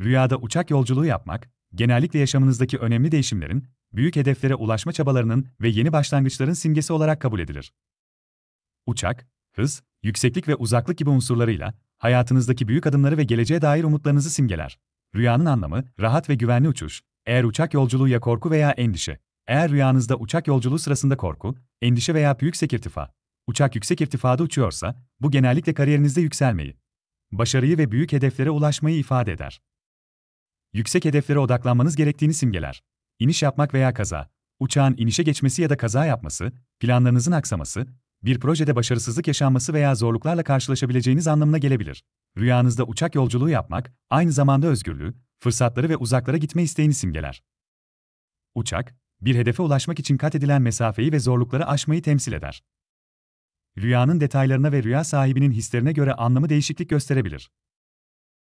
Rüyada uçak yolculuğu yapmak, genellikle yaşamınızdaki önemli değişimlerin, büyük hedeflere ulaşma çabalarının ve yeni başlangıçların simgesi olarak kabul edilir. Uçak, hız, yükseklik ve uzaklık gibi unsurlarıyla hayatınızdaki büyük adımları ve geleceğe dair umutlarınızı simgeler. Rüyanın anlamı rahat ve güvenli uçuş. Eğer uçak yolculuğu ya korku veya endişe. Eğer rüyanızda uçak yolculuğu sırasında korku, endişe veya yüksek irtifa. Uçak yüksek irtifada uçuyorsa, bu genellikle kariyerinizde yükselmeyi, başarıyı ve büyük hedeflere ulaşmayı ifade eder yüksek hedeflere odaklanmanız gerektiğini simgeler. İniş yapmak veya kaza, uçağın inişe geçmesi ya da kaza yapması, planlarınızın aksaması, bir projede başarısızlık yaşanması veya zorluklarla karşılaşabileceğiniz anlamına gelebilir. Rüyanızda uçak yolculuğu yapmak, aynı zamanda özgürlüğü, fırsatları ve uzaklara gitme isteğini simgeler. Uçak, bir hedefe ulaşmak için kat edilen mesafeyi ve zorlukları aşmayı temsil eder. Rüyanın detaylarına ve rüya sahibinin hislerine göre anlamı değişiklik gösterebilir.